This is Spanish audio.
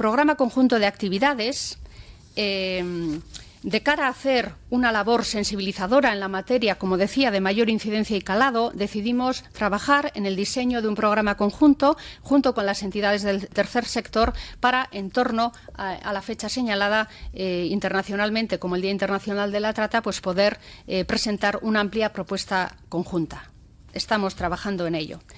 programa conjunto de actividades eh, de cara a hacer una labor sensibilizadora en la materia, como decía, de mayor incidencia y calado, decidimos trabajar en el diseño de un programa conjunto junto con las entidades del tercer sector para, en torno a, la fecha señalada eh, internacionalmente como el Día Internacional de la Trata, pues poder eh, presentar una amplia propuesta conjunta. Estamos trabajando en ello.